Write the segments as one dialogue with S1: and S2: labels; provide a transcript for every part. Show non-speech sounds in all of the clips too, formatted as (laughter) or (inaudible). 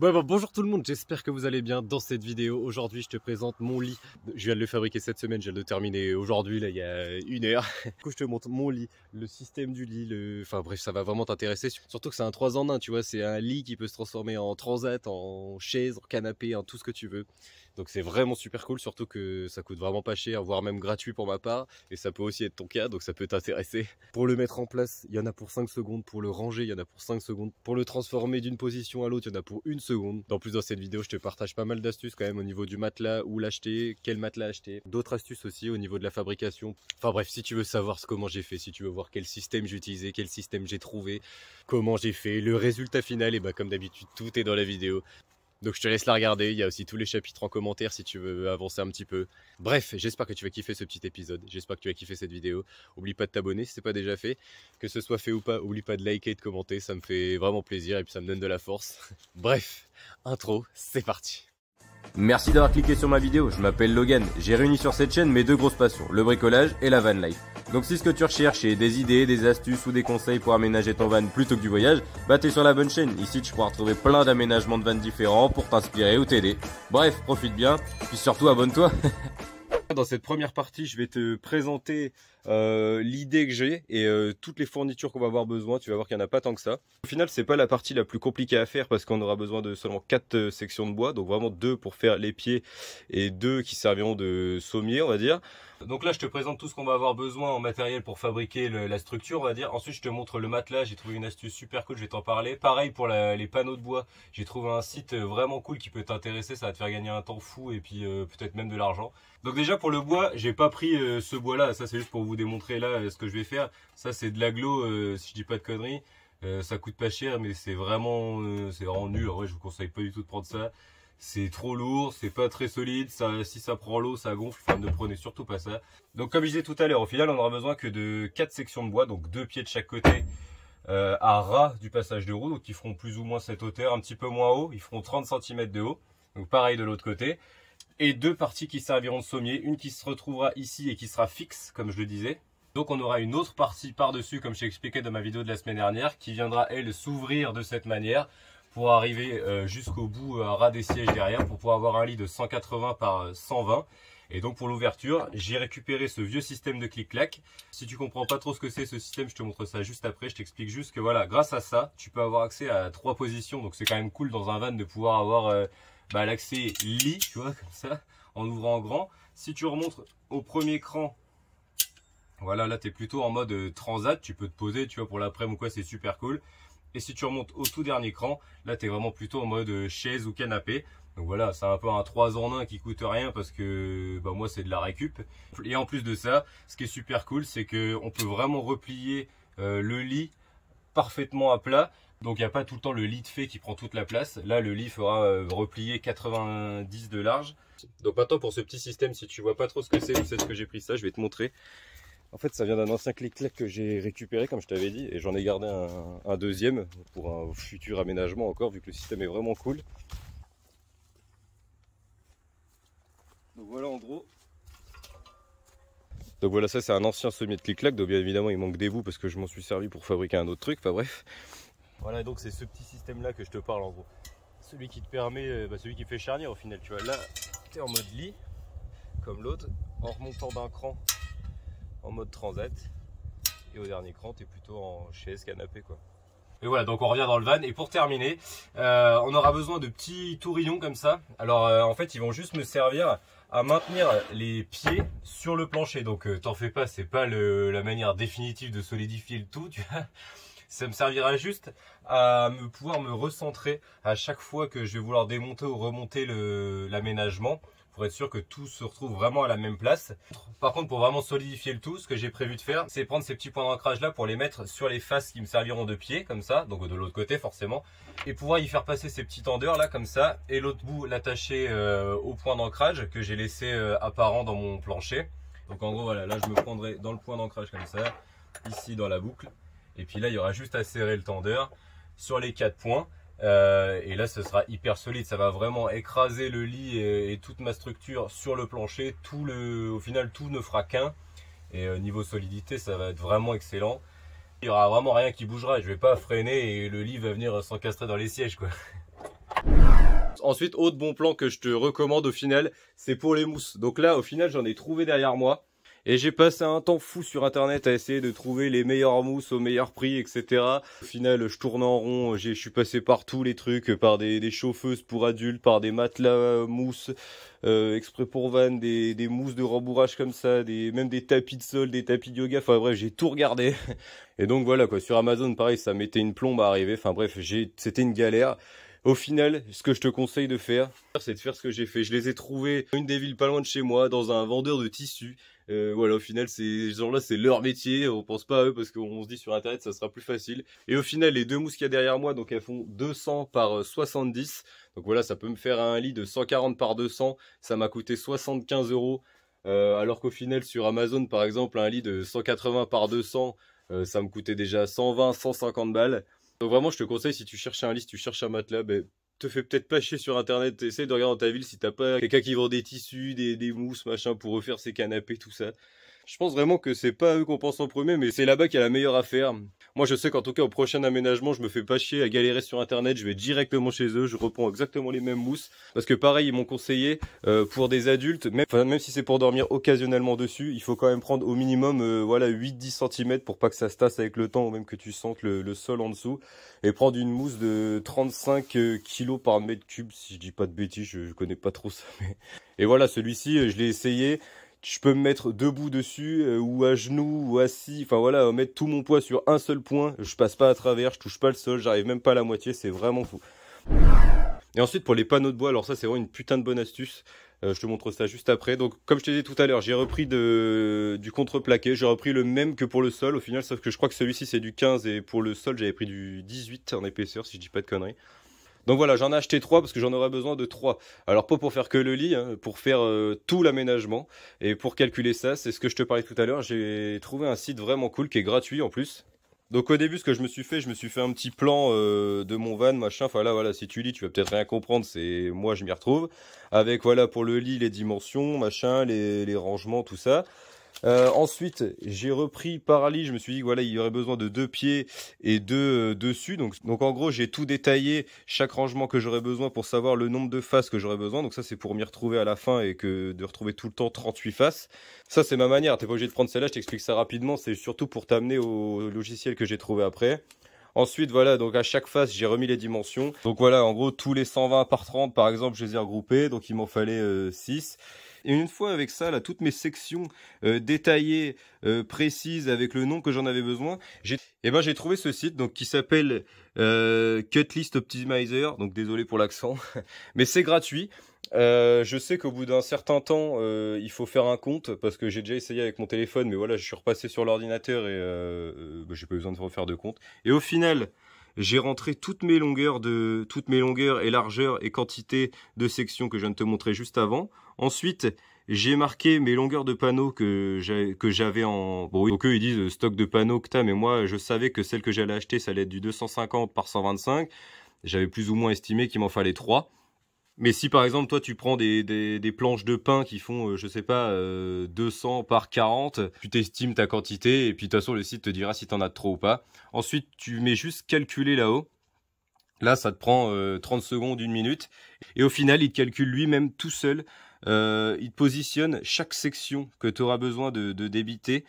S1: bonjour tout le monde, j'espère que vous allez bien. Dans cette vidéo, aujourd'hui, je te présente mon lit. Je viens de le fabriquer cette semaine, je viens de le terminer aujourd'hui, là, il y a une heure. (laughs) Du coup, je te montre mon lit, le système du lit, le... enfin bref, ça va vraiment t'intéresser. Surtout que c'est un 3 en 1, tu vois, c'est un lit qui peut se transformer en transat, en chaise, en canapé, en tout ce que tu veux. Donc c'est vraiment super cool, surtout que ça coûte vraiment pas cher, voire même gratuit pour ma part. Et ça peut aussi être ton cas, donc ça peut t'intéresser. (laughs) Pour le mettre en place, il y en a pour 5 secondes. Pour le ranger, il y en a pour 5 secondes. Pour le transformer d'une position à l'autre, il y en a pour une seconde. En plus, dans cette vidéo, je te partage pas mal d'astuces quand même au niveau du matelas, où l'acheter, quel matelas acheter. D'autres astuces aussi au niveau de la fabrication. Enfin bref, si tu veux savoir comment j'ai fait, si tu veux voir quel système j'ai utilisé, quel système j'ai trouvé, comment j'ai fait, le résultat final, et bah comme d'habitude, tout est dans la vidéo. Donc je te laisse la regarder. Il y a aussi tous les chapitres en commentaire si tu veux avancer un petit peu. Bref, j'espère que tu vas kiffer ce petit épisode. J'espère que tu vas kiffer cette vidéo. Oublie pas de t'abonner si n'est pas déjà fait. Que ce soit fait ou pas, oublie pas de liker et de commenter. Ça me fait vraiment plaisir et puis ça me donne de la force. (laughs) Bref, intro, c'est parti. Merci d'avoir cliqué sur ma vidéo, je m'appelle Logan, j'ai réuni sur cette chaîne mes deux grosses passions, le bricolage et la van life. Donc si ce que tu recherches est des idées, des astuces ou des conseils pour aménager ton van plutôt que du voyage, bah t'es sur la bonne chaîne, ici tu pourras trouver plein d'aménagements de vannes différents pour t'inspirer ou t'aider. Bref, profite bien, puis surtout abonne-toi (laughs) Dans cette première partie, je vais te présenter euh, l'idée que j'ai et euh, toutes les fournitures qu'on va avoir besoin, tu vas voir qu'il n'y en a pas tant que ça. Au final, c'est pas la partie la plus compliquée à faire parce qu'on aura besoin de seulement quatre euh, sections de bois, donc vraiment deux pour faire les pieds et deux qui serviront de sommier, on va dire. Donc là, je te présente tout ce qu'on va avoir besoin en matériel pour fabriquer la structure, on va dire. Ensuite, je te montre le matelas. J'ai trouvé une astuce super cool, je vais t'en parler. Pareil pour les panneaux de bois. J'ai trouvé un site vraiment cool qui peut t'intéresser. Ça va te faire gagner un temps fou et puis peut-être même de l'argent. Donc déjà pour le bois, j'ai pas pris ce bois-là. Ça, c'est juste pour vous démontrer là euh, ce que je vais faire. Ça, c'est de l'aglo, euh, si je dis pas de conneries. Euh, ça coûte pas cher, mais c'est vraiment, c'est vraiment nul. Ouais, je vous conseille pas du tout de prendre ça. C'est trop lourd, c'est pas très solide. Ça, si ça prend l'eau, ça gonfle. ne prenez surtout pas ça. Donc, comme je disais tout à l'heure, au final, on aura besoin que de quatre sections de bois, donc deux pieds de chaque côté. à ras du passage de roue, donc qui feront plus ou moins cette hauteur, un petit peu moins haut, ils feront 30 cm de haut, donc pareil de l'autre côté et deux parties qui serviront de sommier, une qui se retrouvera ici et qui sera fixe, comme je le disais. Donc on aura une autre partie par-dessus, comme j'ai expliqué dans ma vidéo de la semaine dernière, qui viendra, elle, s'ouvrir de cette manière pour arriver euh, jusqu'au bout à euh, ras des sièges derrière, pour pouvoir avoir un lit de 180 par 120. Euh, et donc pour l'ouverture, j'ai récupéré ce vieux système de clic-clac. Si tu comprends pas trop ce que c'est ce système, je te montre ça juste après. Je t'explique juste que voilà, grâce à ça, tu peux avoir accès à trois positions. Donc c'est quand même cool dans un van de pouvoir avoir... Bah, l'accès lit, tu vois, comme ça, en ouvrant en grand. Si tu remontes au premier cran, voilà, là, tu es plutôt en mode euh, transat, tu peux te poser, tu vois, pour l'après-midi ou quoi, c'est super cool. Et si tu remontes au tout dernier cran, là, tu es vraiment plutôt en mode euh, chaise ou canapé. Donc voilà, c'est un peu un 3 en 1 qui coûte rien parce que bah, moi, c'est de la récup. Et en plus de ça, ce qui est super cool, c'est qu'on peut vraiment replier euh, le lit parfaitement à plat donc il n'y a pas tout le temps le lit de fée qui prend toute la place. Là, le lit fera euh, replier 90 de large. Donc maintenant pour ce petit système, si tu vois pas trop ce que c'est, ou c'est ce que j'ai pris ça, je vais te montrer. En fait, ça vient d'un ancien clic-clac que j'ai récupéré, comme je t'avais dit, et j'en ai gardé un, deuxième pour un futur aménagement encore, vu que le système est vraiment cool. Donc voilà en gros. Donc voilà, ça c'est un ancien semi de clic-clac, donc bien évidemment il manque des bouts parce que je m'en suis servi pour fabriquer un autre truc, enfin bref. Voilà, donc c'est ce petit système-là que je te parle en gros. Celui qui te permet, euh, bah, celui qui fait charnier au final, tu vois. Là, tu es en mode lit, comme l'autre, en remontant d'un cran en mode transat. Et au dernier cran, tu es plutôt en chaise, canapé, quoi. Et voilà, donc on revient dans le van. Et pour terminer, euh, on aura besoin de petits tourillons comme ça. Alors euh, en fait, ils vont juste me servir à maintenir les pieds sur le plancher. Donc t'en fais pas, c'est pas la manière définitive de solidifier le tout, tu vois ça me servira juste à me pouvoir me recentrer à chaque fois que je vais vouloir démonter ou remonter l'aménagement pour être sûr que tout se retrouve vraiment à la même place. Par contre, pour vraiment solidifier le tout, ce que j'ai prévu de faire, c'est prendre ces petits points d'ancrage là pour les mettre sur les faces qui me serviront de pied, comme ça, donc de l'autre côté forcément, et pouvoir y faire passer ces petits tendeurs là, comme ça, et l'autre bout l'attacher euh, au point d'ancrage que j'ai laissé euh, apparent dans mon plancher. Donc en gros, voilà, là je me prendrai dans le point d'ancrage comme ça, ici dans la boucle, et puis là, il y aura juste à serrer le tendeur sur les quatre points. Euh, et là, ce sera hyper solide. Ça va vraiment écraser le lit et, toute ma structure sur le plancher. Tout le, au final, tout ne fera qu'un. Et euh, niveau solidité, ça va être vraiment excellent. Il n'y aura vraiment rien qui bougera. Je vais pas freiner et le lit va venir s'encastrer dans les sièges, quoi. Ensuite, autre bon plan que je te recommande au final, c'est pour les mousses. Donc là, au final, j'en ai trouvé derrière moi. Et j'ai passé un temps fou sur internet à essayer de trouver les meilleures mousses au meilleur prix, etc. Au final, je tourne en rond, je suis passé par tous les trucs, par des, des chauffeuses pour adultes, par des matelas euh, mousses euh, exprès pour vannes, des, des mousses de rembourrage comme ça, des même des tapis de sol, des tapis de yoga, enfin bref, j'ai tout regardé. (laughs) Et donc voilà quoi, sur Amazon pareil, ça mettait une plombe à arriver, enfin bref, c'était une galère. Au final, ce que je te conseille de faire, c'est de faire ce que j'ai fait. Je les ai trouvés une des villes pas loin de chez moi, dans un vendeur de tissus. Euh, voilà, au final, ces gens-là, c'est leur métier. On pense pas à eux parce qu'on se dit sur Internet, ça sera plus facile. Et au final, les deux mousses qu'il y a derrière moi, donc elles font 200 par 70. Euh, donc voilà, ça peut me faire un lit de 140 par 200. Ça m'a coûté 75 euros. Euh, alors qu'au final, sur Amazon, par exemple, un lit de 180 par 200, ça me coûtait déjà 120, 150 balles. Donc vraiment, je te conseille, si tu cherches un lit, tu cherches un matelas, ben, te fais peut-être pas chier sur internet, essaye de regarder dans ta ville si t'as pas quelqu'un qui vend des tissus, des, des mousses, machin, pour refaire ses canapés, tout ça. Je pense vraiment que c'est pas à eux qu'on pense en premier, mais c'est là-bas qu'il y a la meilleure affaire. Moi, je sais qu'en tout cas, au prochain aménagement, je me fais pas chier à galérer sur Internet. Je vais directement chez eux. Je reprends exactement les mêmes mousses. Parce que pareil, ils m'ont conseillé euh, pour des adultes, même, même si c'est pour dormir occasionnellement dessus, il faut quand même prendre au minimum euh, voilà 8-10 cm pour pas que ça se tasse avec le temps ou même que tu sentes le, sol en dessous. Et prendre une mousse de 35 euh, kg par mètre cube, si je dis pas de bêtises, je, je connais pas trop ça. (laughs) Mais... Et voilà, celui-ci, je l'ai essayé je peux me mettre debout dessus euh, ou à genoux ou assis, enfin voilà, euh, mettre tout mon poids sur un seul point, je passe pas à travers, je touche pas le sol, j'arrive même pas à la moitié, c'est vraiment fou. Et ensuite pour les panneaux de bois, alors ça c'est vraiment une putain de bonne astuce. Euh, je te montre ça juste après. Donc, comme je te disais tout à l'heure, j'ai repris du contreplaqué. J'ai repris le même que pour le sol au final, sauf que je crois que celui-ci c'est du 15 et pour le sol j'avais pris du 18 en épaisseur si je dis pas de conneries. Donc voilà, j'en ai acheté trois parce que j'en aurais besoin de trois. Alors pas pour faire que le lit, hein, pour faire euh, tout l'aménagement. Et pour calculer ça, c'est ce que je te parlais tout à l'heure, j'ai trouvé un site vraiment cool qui est gratuit en plus. Donc au début, ce que je me suis fait, je me suis fait un petit plan euh, de mon van, machin. Enfin là, voilà, si tu lis, tu vas peut-être rien comprendre. C'est moi, je m'y retrouve. Avec voilà pour le lit, les dimensions, machin, les, les rangements, tout ça. Euh, ensuite, j'ai repris Parali. Je me suis dit voilà, il y aurait besoin de deux pieds et deux euh, dessus. Donc, donc en gros, j'ai tout détaillé chaque rangement que j'aurais besoin pour savoir le nombre de faces que j'aurais besoin. Donc ça, c'est pour m'y retrouver à la fin et que de retrouver tout le temps 38 faces. Ça, c'est ma manière. T'es pas obligé de prendre celle-là. Je t'explique ça rapidement. C'est surtout pour t'amener au logiciel que j'ai trouvé après. Ensuite, voilà, donc à chaque face, j'ai remis les dimensions. Donc voilà, en gros, tous les 120 par 30, par exemple, je les ai regroupés. Donc il m'en fallait 6. Euh, et une fois avec ça, toutes mes sections euh, détaillées, euh, précises, avec le nom que j'en avais besoin, j'ai eh ben, trouvé ce site qui s'appelle euh, Cutlist Optimizer. Donc désolé pour l'accent, (laughs) mais c'est gratuit. je sais qu'au bout d'un certain temps, il faut faire un compte parce que j'ai déjà essayé avec mon téléphone, mais voilà, je suis repassé sur l'ordinateur et je n'ai bah, j'ai pas besoin de refaire de compte. Et au final, j'ai rentré toutes mes longueurs toutes mes longueurs et largeurs et quantités de sections que je viens de te montrer juste avant Ensuite, j'ai marqué mes longueurs de panneaux que j'avais en... Bon, eux, ils disent euh, stock de panneaux que t'as, mais moi, je savais que celle que j'allais acheter, ça allait être du 250 par 125. J'avais plus ou moins estimé qu'il m'en fallait 3. Mais si par exemple toi tu prends des, planches de pain qui font, euh, je sais pas, 200 euh, par 40, tu t'estimes ta quantité et puis de toute façon le site te dira si t'en as trop ou pas. Ensuite tu mets juste calculer là-haut. Là ça te prend 30 secondes, une minute. Et au final il te calcule lui-même tout seul euh, il positionne chaque section que tu auras besoin de débiter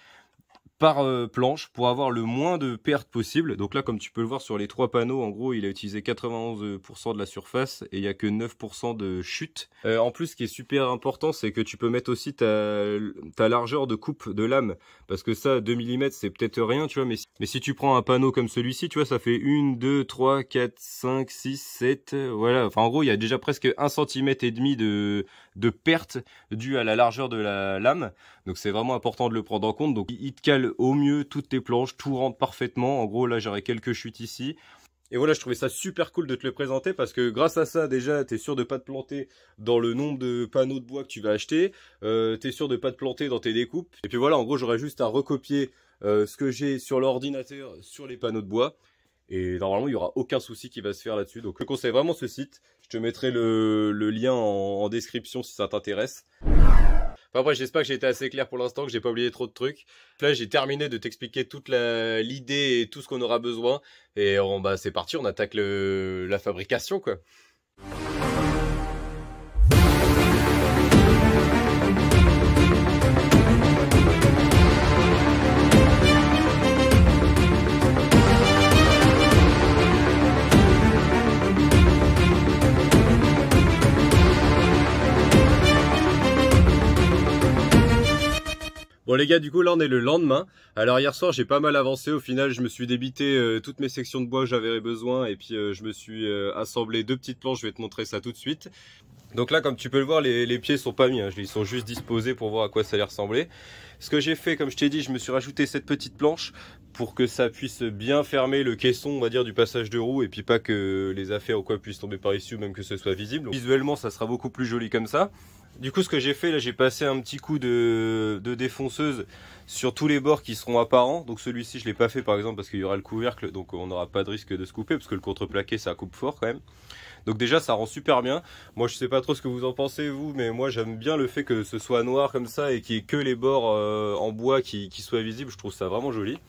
S1: par euh, planche pour avoir le moins de pertes possible. Donc là, comme tu peux le voir sur les trois panneaux, en gros, il a utilisé 91% de la surface et il n'y a que 9% de chute. Euh, en plus, ce qui est super important, c'est que tu peux mettre aussi ta, largeur de coupe de lame. Parce que ça, 2 mm, c'est peut-être rien, tu vois, mais, si, mais si tu prends un panneau comme celui-ci, tu vois, ça fait 1, 2, 3, 4, 5, 6, 7, voilà. Enfin, en gros, il y a déjà presque un cm et demi de, de perte due à la largeur de la lame. Donc c'est vraiment important de le prendre en compte. Donc il te cale au mieux toutes tes planches, tout rentre parfaitement. En gros là j'aurais quelques chutes ici. Et voilà, je trouvais ça super cool de te le présenter parce que grâce à ça, déjà, tu es sûr de pas te planter dans le nombre de panneaux de bois que tu vas acheter. Euh, tu es sûr de ne pas te planter dans tes découpes. Et puis voilà, en gros, j'aurais juste à recopier euh, ce que j'ai sur l'ordinateur, sur les panneaux de bois. Et normalement, il n'y aura aucun souci qui va se faire là-dessus. Donc, je conseille vraiment ce site. Je te mettrai le, lien en description si ça t'intéresse. Enfin, bref, j'espère que j'ai été assez clair pour l'instant, que j'ai pas oublié trop de trucs. Là, j'ai terminé de t'expliquer toute l'idée et tout ce qu'on aura besoin. Et on, bah, c'est parti, on attaque la fabrication, quoi. Bon les gars, du coup là on est le lendemain. Alors hier soir j'ai pas mal avancé. Au final je me suis débité euh, toutes mes sections de bois que j'avais besoin et puis euh, je me suis euh, assemblé deux petites planches. Je vais te montrer ça tout de suite. Donc là comme tu peux le voir les, pieds sont pas mis. Hein. Ils sont juste disposés pour voir à quoi ça allait ressembler. Ce que j'ai fait comme je t'ai dit je me suis rajouté cette petite planche pour que ça puisse bien fermer le caisson on va dire du passage de roue et puis pas que les affaires ou quoi puissent tomber par ici ou même que ce soit visible. visuellement ça sera beaucoup plus joli comme ça. Du coup, ce que j'ai fait, là, j'ai passé un petit coup de, défonceuse sur tous les bords qui seront apparents. Donc celui-ci, je ne l'ai pas fait, par exemple, parce qu'il y aura le couvercle, donc on n'aura pas de risque de se couper, parce que le contreplaqué, ça coupe fort quand même. Donc déjà, ça rend super bien. Moi, je sais pas trop ce que vous en pensez, vous, mais moi, j'aime bien le fait que ce soit noir comme ça et qu'il n'y ait que les bords euh, en bois qui soient visibles. Je trouve ça vraiment joli.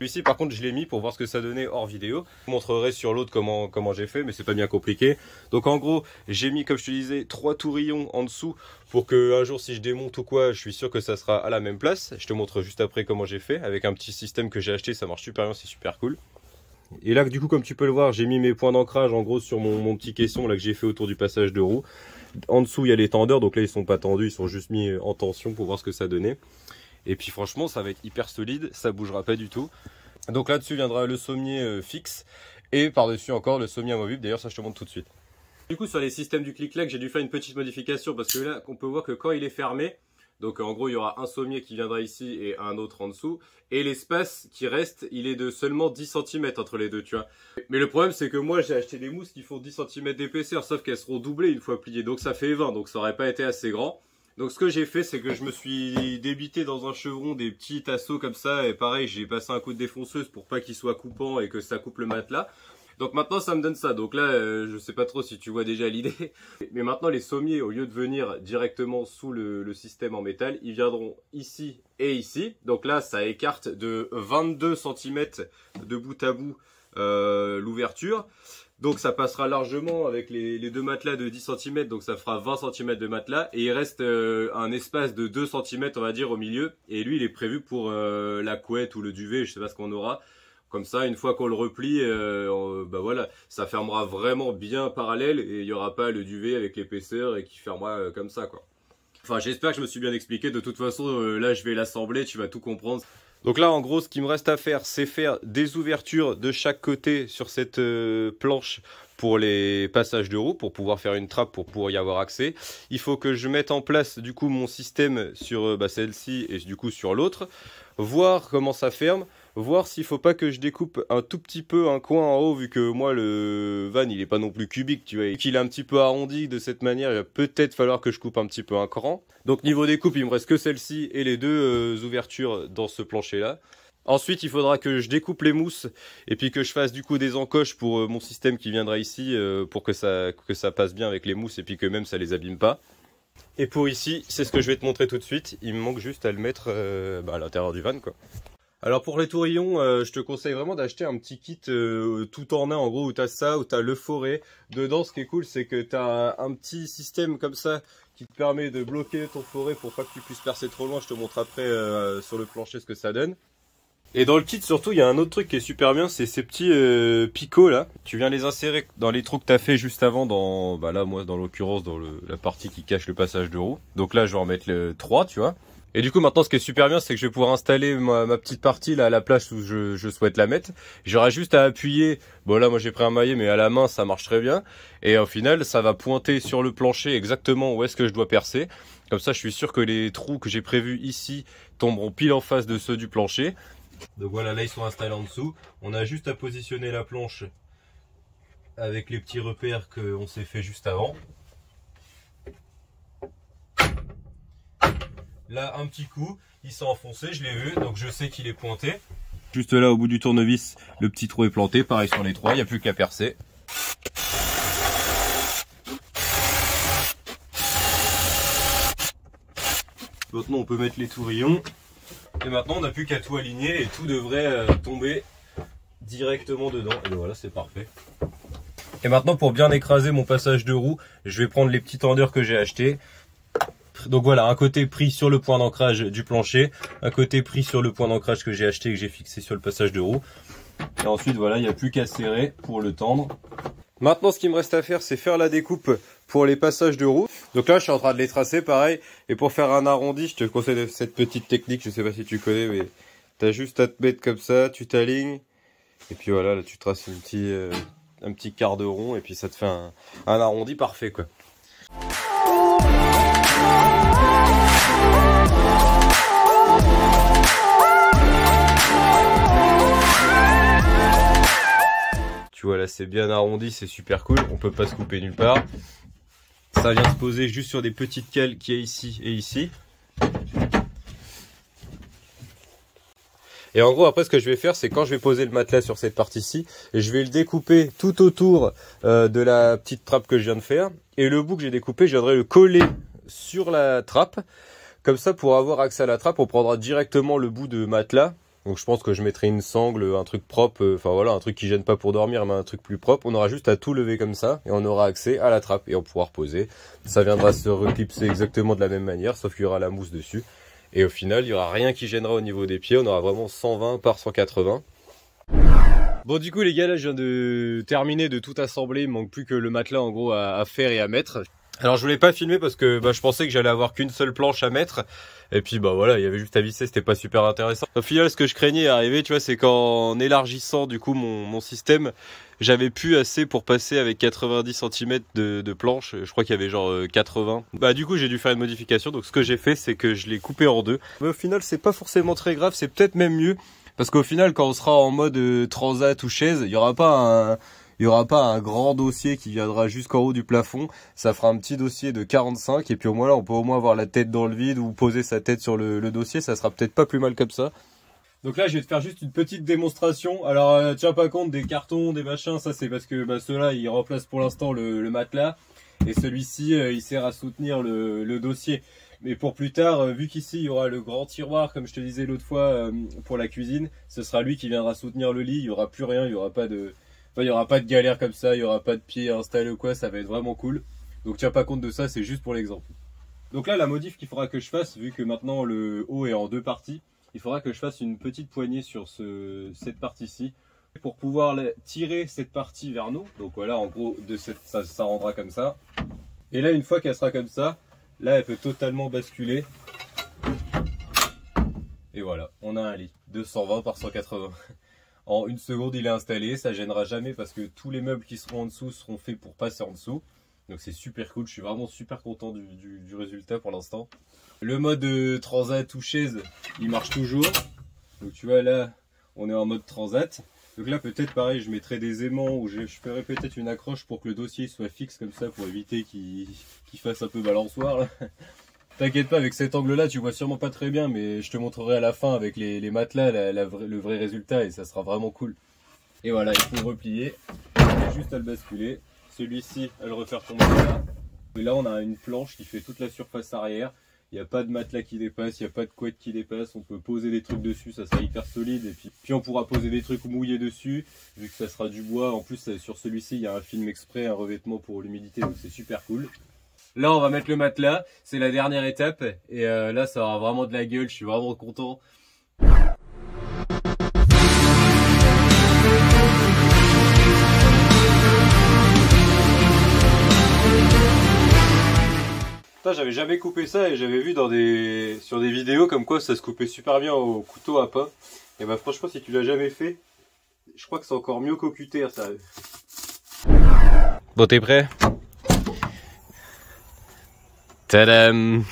S1: Celui-ci, par contre, je l'ai mis pour voir ce que ça donnait hors vidéo. Je montrerai sur l'autre comment, j'ai fait, mais c'est pas bien compliqué. Donc, en gros, j'ai mis, comme je te disais, trois tourillons en dessous pour que un jour, si je démonte ou quoi, je suis sûr que ça sera à la même place. Je te montre juste après comment j'ai fait avec un petit système que j'ai acheté. Ça marche super bien, c'est super cool. Et là, du coup, comme tu peux le voir, j'ai mis mes points d'ancrage en gros sur mon, mon, petit caisson là que j'ai fait autour du passage de roue. En dessous, il y a les tendeurs. Donc là, ils sont pas tendus, ils sont juste mis en tension pour voir ce que ça donnait. Et puis franchement, ça va être hyper solide, ça bougera pas du tout. Donc là-dessus viendra le sommier euh, fixe et par-dessus encore le sommier amovible. D'ailleurs, ça je te montre tout de suite. Du coup, sur les systèmes du clic-clac, j'ai dû faire une petite modification parce que là, on peut voir que quand il est fermé, donc euh, en gros, il y aura un sommier qui viendra ici et un autre en dessous. Et l'espace qui reste, il est de seulement 10 cm entre les deux, tu vois. Mais le problème, c'est que moi, j'ai acheté des mousses qui font 10 cm d'épaisseur, sauf qu'elles seront doublées une fois pliées. Donc ça fait 20, donc ça n'aurait pas été assez grand. Donc ce que j'ai fait, c'est que je me suis débité dans un chevron des petits tasseaux comme ça, et pareil, j'ai passé un coup de défonceuse pour pas qu'il soit coupant et que ça coupe le matelas. Donc maintenant, ça me donne ça. Donc là, je euh, je sais pas trop si tu vois déjà l'idée. (laughs) Mais maintenant, les sommiers, au lieu de venir directement sous le, système en métal, ils viendront ici et ici. Donc là, ça écarte de 22 cm de bout à bout euh, l'ouverture. Donc ça passera largement avec les, deux matelas de 10 cm, donc ça fera 20 cm de matelas. Et il reste euh, un espace de 2 cm, on va dire, au milieu. Et lui, il est prévu pour euh, la couette ou le duvet, je sais pas ce qu'on aura. Comme ça, une fois qu'on le replie, euh, bah voilà, ça fermera vraiment bien parallèle et il n'y aura pas le duvet avec l'épaisseur et qui fermera comme ça, quoi. Enfin, j'espère que je me suis bien expliqué. De toute façon, là, je vais l'assembler, tu vas tout comprendre. Donc là, en gros, ce qui me reste à faire, c'est faire des ouvertures de chaque côté sur cette euh, planche pour les passages de roue, pour pouvoir faire une trappe, pour pouvoir y avoir accès. Il faut que je mette en place du coup mon système sur euh, bah, celle-ci et du coup sur l'autre, voir comment ça ferme, voir s'il faut pas que je découpe un tout petit peu un coin en haut, vu que moi le van il n'est pas non plus cubique, tu vois, et qu'il est un petit peu arrondi de cette manière, il va peut-être falloir que je coupe un petit peu un cran. Donc niveau découpe, il me reste que celle-ci et les deux euh, ouvertures dans ce plancher là. Ensuite, il faudra que je découpe les mousses et puis que je fasse du coup des encoches pour euh, mon système qui viendra ici euh, pour que ça, que ça passe bien avec les mousses et puis que même ça les abîme pas. Et pour ici, c'est ce que je vais te montrer tout de suite. Il me manque juste à le mettre bah, à l'intérieur du van quoi. Alors pour les tourillons, euh, je te conseille vraiment d'acheter un petit kit euh, tout en un en gros où t'as ça, où t'as le forêt. Dedans ce qui est cool c'est que t'as un petit système comme ça qui te permet de bloquer ton forêt pour pas que tu puisses percer trop loin. Je te montre après euh, sur le plancher ce que ça donne. Et dans le kit surtout il y a un autre truc qui est super bien, c'est ces petits picots là. Tu viens les insérer dans les trous que t'as fait juste avant, dans bah là moi dans l'occurrence dans la partie qui cache le passage de roue. Donc là je vais en mettre le 3 tu vois. Et du coup, maintenant, ce qui est super bien, c'est que je vais pouvoir installer ma, petite partie là à la place où je, je souhaite la mettre. J'aurai juste à appuyer. Bon, là, moi, j'ai pris un maillet, mais à la main, ça marche très bien. Et au final, ça va pointer sur le plancher exactement où est-ce que je dois percer. Comme ça, je suis sûr que les trous que j'ai prévus ici tomberont pile en face de ceux du plancher. Donc voilà, là, ils sont installés en dessous. On a juste à positionner la planche avec les petits repères qu'on s'est fait juste avant. Là, un petit coup, il s'est enfoncé, je l'ai vu, donc je sais qu'il est pointé. Juste là, au bout du tournevis, le petit trou est planté. Pareil sur les trois, il n'y a plus qu'à percer. Maintenant, on peut mettre les tourillons. Et maintenant, on n'a plus qu'à tout aligner et tout devrait euh, tomber directement dedans. Et voilà, c'est parfait. Et maintenant, pour bien écraser mon passage de roue, je vais prendre les petits tendeurs que j'ai achetés. Donc voilà, un côté pris sur le point d'ancrage du plancher, un côté pris sur le point d'ancrage que j'ai acheté et que j'ai fixé sur le passage de roue. Et ensuite, voilà, il n'y a plus qu'à serrer pour le tendre. Maintenant, ce qui me reste à faire, c'est faire la découpe pour les passages de roue. Donc là, je suis en train de les tracer, pareil. Et pour faire un arrondi, je te conseille cette petite technique, je ne sais pas si tu connais, mais tu as juste à te mettre comme ça, tu t'alignes. Et puis voilà, là, tu traces euh, un petit quart de rond, et puis ça te fait un, un arrondi parfait, quoi. Tu vois, là, c'est bien arrondi, c'est super cool. On peut pas se couper nulle part. Ça vient se poser juste sur des petites cales qui est ici et ici. Et en gros, après, ce que je vais faire, c'est quand je vais poser le matelas sur cette partie-ci, je vais le découper tout autour euh, de la petite trappe que je viens de faire. Et le bout que j'ai découpé, je viendrai le coller sur la trappe. Comme ça, pour avoir accès à la trappe, on prendra directement le bout de matelas donc je pense que je mettrai une sangle, un truc propre, euh, enfin voilà, un truc qui gêne pas pour dormir, mais un truc plus propre. On aura juste à tout lever comme ça et on aura accès à la trappe et on pourra reposer. Ça viendra se reclipser exactement de la même manière, sauf qu'il y aura la mousse dessus. Et au final, il y aura rien qui gênera au niveau des pieds. On aura vraiment 120 par 180. Bon du coup les gars là je viens de terminer de tout assembler, il manque plus que le matelas en gros à faire et à mettre. Alors je voulais pas filmer parce que bah, je pensais que j'allais avoir qu'une seule planche à mettre et puis bah voilà il y avait juste à visser c'était pas super intéressant. Au final ce que je craignais arriver tu vois c'est qu'en élargissant du coup mon, mon système j'avais plus assez pour passer avec 90 cm de, de planche je crois qu'il y avait genre 80. Euh, bah du coup j'ai dû faire une modification donc ce que j'ai fait c'est que je l'ai coupé en deux. Mais au final c'est pas forcément très grave c'est peut-être même mieux parce qu'au final quand on sera en mode euh, transat ou chaise il y aura pas un il n'y aura pas un grand dossier qui viendra jusqu'en haut du plafond. Ça fera un petit dossier de 45 et puis au moins là, on peut au moins avoir la tête dans le vide ou poser sa tête sur le, dossier. Ça sera peut-être pas plus mal comme ça. Donc là, je vais te faire juste une petite démonstration. Alors, euh, tiens pas compte des cartons, des machins, ça c'est parce que bah, ceux-là, ils remplacent pour l'instant le, matelas. Et celui-ci, euh, il sert à soutenir le, dossier. Mais pour plus tard, euh, vu qu'ici, il y aura le grand tiroir, comme je te disais l'autre fois, pour la cuisine, ce sera lui qui viendra soutenir le lit. Il n'y aura plus rien, il n'y aura pas de, il n'y aura pas de galère comme ça, il n'y aura pas de pied installé ou quoi, ça va être vraiment cool. Donc tiens pas compte de ça, c'est juste pour l'exemple. Donc là, la modif qu'il faudra que je fasse, vu que maintenant le haut est en deux parties, il faudra que je fasse une petite poignée sur cette partie-ci pour pouvoir tirer cette partie vers nous. Donc voilà, en gros, ça, ça rendra comme ça. Et là, une fois qu'elle sera comme ça, là, elle peut totalement basculer. Et voilà, on a un lit. 220 par 180. En une seconde, il est installé, ça gênera jamais parce que tous les meubles qui seront en dessous seront faits pour passer en dessous. Donc c'est super cool, je suis vraiment super content du, résultat pour l'instant. Le mode euh, transat ou chaise, il marche toujours. Donc tu vois là, on est en mode transat. Donc là peut-être pareil, je mettrai des aimants ou je, ferais ferai peut-être une accroche pour que le dossier soit fixe comme ça pour éviter qu'il fasse un peu balançoire. Là. T'inquiète pas, avec cet angle-là, tu vois sûrement pas très bien, mais je te montrerai à la fin avec les, matelas le vrai résultat et ça sera vraiment cool. Et voilà, il faut le replier. juste à le basculer. Celui-ci, à le refaire tomber là. Et là, on a une planche qui fait toute la surface arrière. Il n'y a pas de matelas qui dépasse, il n'y a pas de couette qui dépasse. On peut poser des trucs dessus, ça sera hyper solide. Et puis, puis on pourra poser des trucs mouillés dessus, vu que ça sera du bois. En plus, sur celui-ci, il y a un film exprès, un revêtement pour l'humidité, donc c'est super cool. Là, on va mettre le matelas. C'est la dernière étape. Et euh, là, ça aura vraiment de la gueule. Je suis vraiment content. j'avais jamais coupé ça et j'avais vu dans sur des vidéos comme quoi ça se coupait super bien au couteau à pain. Et bah franchement si tu l'as jamais fait, je crois que c'est encore mieux qu'au cutter ça. Bon t'es prêt Tadam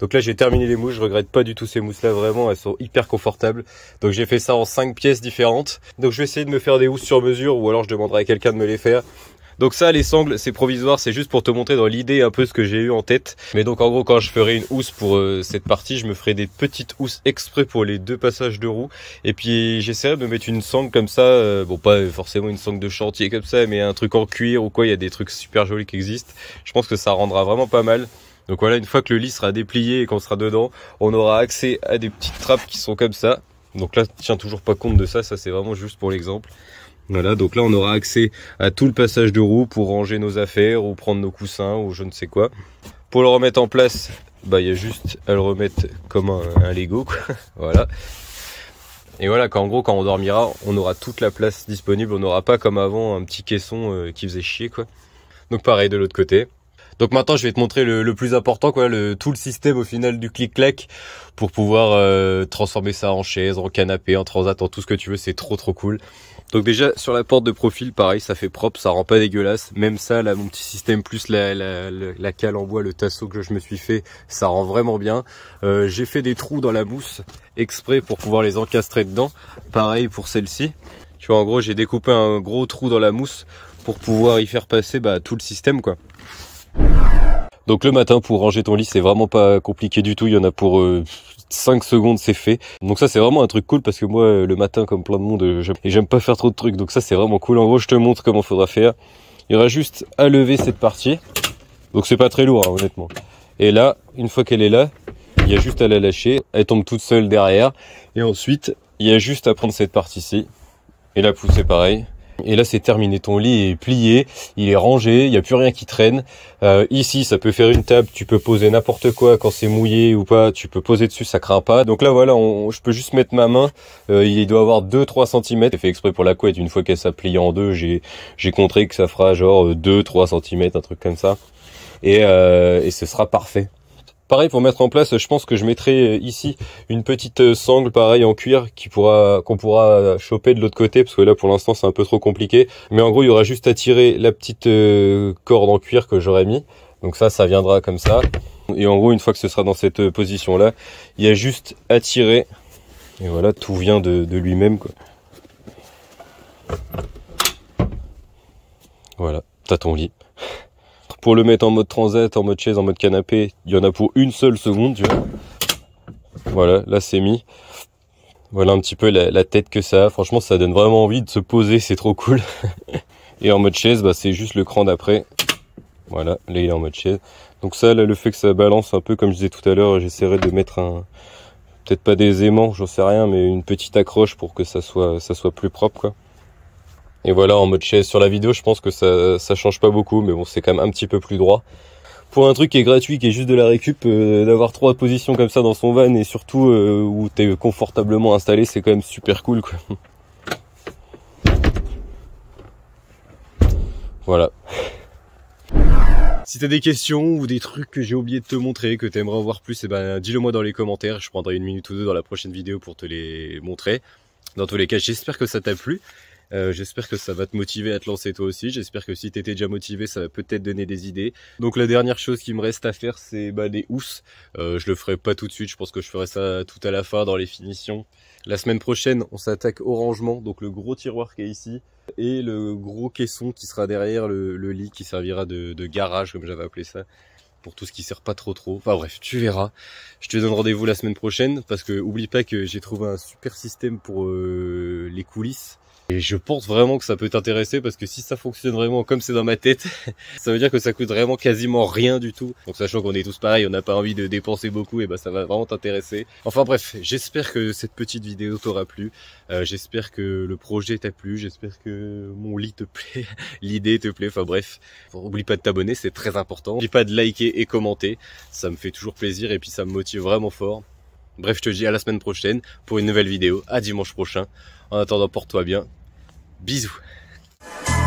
S1: Donc là, j'ai terminé les mousses. Je regrette pas du tout ces mousses-là, vraiment. Elles sont hyper confortables. Donc j'ai fait ça en cinq pièces différentes. Donc je vais essayer de me faire des housses sur mesure ou alors je demanderai à quelqu'un de me les faire. Donc ça, les sangles, c'est provisoire, c'est juste pour te montrer dans l'idée un peu ce que j'ai eu en tête. Mais donc en gros, quand je ferai une housse pour euh, cette partie, je me ferai des petites housses exprès pour les deux passages de roues. Et puis j'essaierai de me mettre une sangle comme ça, euh, bon pas forcément une sangle de chantier comme ça, mais un truc en cuir ou quoi, il y a des trucs super jolis qui existent. Je pense que ça rendra vraiment pas mal. Donc voilà, une fois que le lit sera déplié et qu'on sera dedans, on aura accès à des petites trappes qui sont comme ça. Donc là, je tiens toujours pas compte de ça, ça c'est vraiment juste pour l'exemple. Voilà, donc là on aura accès à tout le passage de roue pour ranger nos affaires ou prendre nos coussins ou je ne sais quoi. Pour le remettre en place, bah il y a juste à le remettre comme un, Lego, quoi. (laughs) voilà. Et voilà, qu'en gros quand on dormira, on aura toute la place disponible, on n'aura pas comme avant un petit caisson euh, qui faisait chier, quoi. Donc pareil de l'autre côté. Donc maintenant, je vais te montrer le, plus important, quoi, le, tout le système au final du clic-clac pour pouvoir euh, transformer ça en chaise, en canapé, en transat, en tout ce que tu veux. C'est trop trop cool. Donc déjà sur la porte de profil, pareil, ça fait propre, ça rend pas dégueulasse. Même ça, là, mon petit système plus la, cale en bois, le tasseau que je me suis fait, ça rend vraiment bien. Euh, j'ai fait des trous dans la mousse exprès pour pouvoir les encastrer dedans. Pareil pour celle-ci. Tu vois, en gros, j'ai découpé un gros trou dans la mousse pour pouvoir y faire passer bah, tout le système, quoi. Donc le matin pour ranger ton lit c'est vraiment pas compliqué du tout, il y en a pour 5 euh, secondes c'est fait. Donc ça c'est vraiment un truc cool parce que moi le matin comme plein de monde euh, j'aime pas faire trop de trucs donc ça c'est vraiment cool. En gros je te montre comment faudra faire. Il y aura juste à lever cette partie. Donc c'est pas très lourd hein, honnêtement. Et là, une fois qu'elle est là, il y a juste à la lâcher, elle tombe toute seule derrière. Et ensuite, il y a juste à prendre cette partie-ci et la pousser pareil. Et là, c'est terminé. Ton lit est plié, il est rangé, il n'y a plus rien qui traîne. Euh, ici, ça peut faire une table, tu peux poser n'importe quoi quand c'est mouillé ou pas, tu peux poser dessus, ça craint pas. Donc là, voilà, je peux juste mettre ma main. Euh, il doit avoir 2-3 cm. J'ai fait exprès pour la couette. Une fois qu'elle s'est en deux, j'ai, j'ai compté que ça fera genre 2-3 euh, cm, un truc comme ça. Et, et ce sera parfait. Pareil pour mettre en place, je pense que je mettrai euh, ici une petite euh, sangle pareil en cuir qui pourra qu'on pourra euh, choper de l'autre côté parce que là pour l'instant c'est un peu trop compliqué. Mais en gros il y aura juste à tirer la petite corde en cuir que j'aurais mis. Donc ça ça viendra comme ça. Et en gros une fois que ce sera dans cette position là, il y a juste à tirer. Et voilà, tout vient de, de lui-même quoi. Voilà, t'as ton lit pour le mettre en mode transat, en mode chaise, en mode canapé, il y en a pour une seule seconde, tu vois. Voilà, là c'est mis. Voilà un petit peu la, tête que ça a. Franchement, ça donne vraiment envie de se poser, c'est trop cool. (laughs) Et en mode chaise, bah, c'est juste le cran d'après. Voilà, là il est en mode chaise. Donc ça, le fait que ça balance un peu, comme je disais tout à l'heure, j'essaierai de mettre un, peut-être pas des aimants, j'en sais rien, mais une petite accroche pour que ça soit, ça soit plus propre, quoi. Et voilà, en mode chaise sur la vidéo, je pense que ça, ça change pas beaucoup, mais bon, c'est quand même un petit peu plus droit. Pour un truc qui est gratuit, qui est juste de la récup, euh, d'avoir trois positions comme ça dans son van et surtout euh, où t'es confortablement installé, c'est quand même super cool, quoi. Voilà. Si t'as des questions ou des trucs que j'ai oublié de te montrer, que t'aimerais voir plus, et eh ben, dis-le moi dans les commentaires. Je prendrai une minute ou deux dans la prochaine vidéo pour te les montrer. Dans tous les cas, j'espère que ça t'a plu. Euh, j'espère que ça va te motiver à te lancer toi aussi. J'espère que si t'étais déjà motivé, ça va peut-être donner des idées. Donc la dernière chose qui me reste à faire, c'est bah, les housses. Euh, je le ferai pas tout de suite. Je pense que je ferai ça tout à la fin dans les finitions. La semaine prochaine, on s'attaque au rangement, donc le gros tiroir qui est ici et le gros caisson qui sera derrière le, lit qui servira de, de garage, comme j'avais appelé ça pour tout ce qui sert pas trop trop. Enfin bref, tu verras. Je te donne rendez-vous la semaine prochaine parce que oublie pas que j'ai trouvé un super système pour euh, les coulisses. Et je pense vraiment que ça peut t'intéresser parce que si ça fonctionne vraiment comme c'est dans ma tête, (laughs) ça veut dire que ça coûte vraiment quasiment rien du tout. Donc sachant qu'on est tous pareils, on n'a pas envie de dépenser beaucoup, et ben ça va vraiment t'intéresser. Enfin bref, j'espère que cette petite vidéo t'aura plu. Euh, j'espère que le projet t'a plu, j'espère que mon lit te (laughs) plaît, l'idée te plaît. Enfin bref, oublie pas de t'abonner, c'est très important. N'oublie pas de liker et commenter, ça me fait toujours plaisir et puis ça me motive vraiment fort. Bref, je te dis à la semaine prochaine pour une nouvelle vidéo, à dimanche prochain. En attendant, porte-toi bien, Bisous.